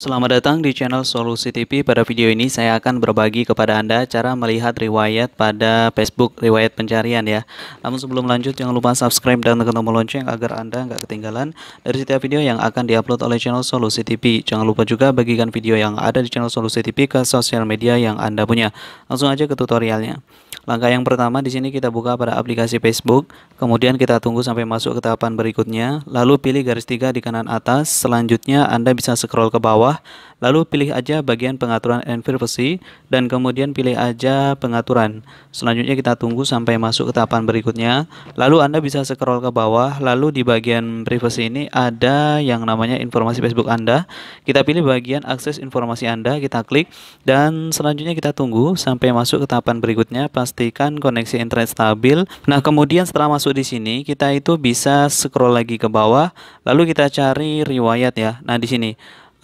Selamat datang di channel Solusi TV. Pada video ini saya akan berbagi kepada Anda cara melihat riwayat pada Facebook riwayat pencarian ya. Namun sebelum lanjut jangan lupa subscribe dan tekan tombol lonceng agar Anda nggak ketinggalan dari setiap video yang akan diupload oleh channel Solusi TV. Jangan lupa juga bagikan video yang ada di channel Solusi TV ke sosial media yang Anda punya. Langsung aja ke tutorialnya. Langkah yang pertama di sini kita buka pada aplikasi Facebook, kemudian kita tunggu sampai masuk ke tahapan berikutnya, lalu pilih garis tiga di kanan atas, selanjutnya Anda bisa scroll ke bawah bawah, lalu pilih aja bagian pengaturan privacy dan kemudian pilih aja pengaturan. Selanjutnya kita tunggu sampai masuk ke tahapan berikutnya. Lalu Anda bisa scroll ke bawah, lalu di bagian privacy ini ada yang namanya informasi Facebook Anda. Kita pilih bagian akses informasi Anda, kita klik dan selanjutnya kita tunggu sampai masuk ke tahapan berikutnya. Pastikan koneksi internet stabil. Nah, kemudian setelah masuk di sini, kita itu bisa scroll lagi ke bawah, lalu kita cari riwayat ya. Nah, di sini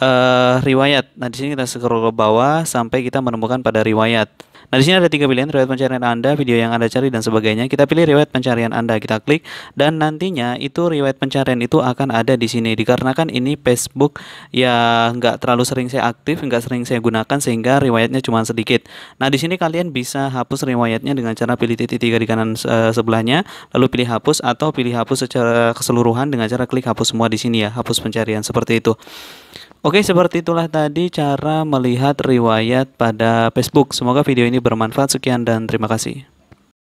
uh, riwayat. Nah, di sini kita scroll ke bawah sampai kita menemukan pada riwayat. Nah, di sini ada tiga pilihan riwayat pencarian Anda, video yang Anda cari dan sebagainya. Kita pilih riwayat pencarian Anda, kita klik dan nantinya itu riwayat pencarian itu akan ada di sini dikarenakan ini Facebook ya nggak terlalu sering saya aktif, nggak sering saya gunakan sehingga riwayatnya cuma sedikit. Nah, di sini kalian bisa hapus riwayatnya dengan cara pilih titik tiga di kanan uh, sebelahnya, lalu pilih hapus atau pilih hapus secara keseluruhan dengan cara klik hapus semua di sini ya, hapus pencarian seperti itu. Oke, seperti itulah tadi cara melihat riwayat pada Facebook. Semoga video ini bermanfaat. Sekian dan terima kasih.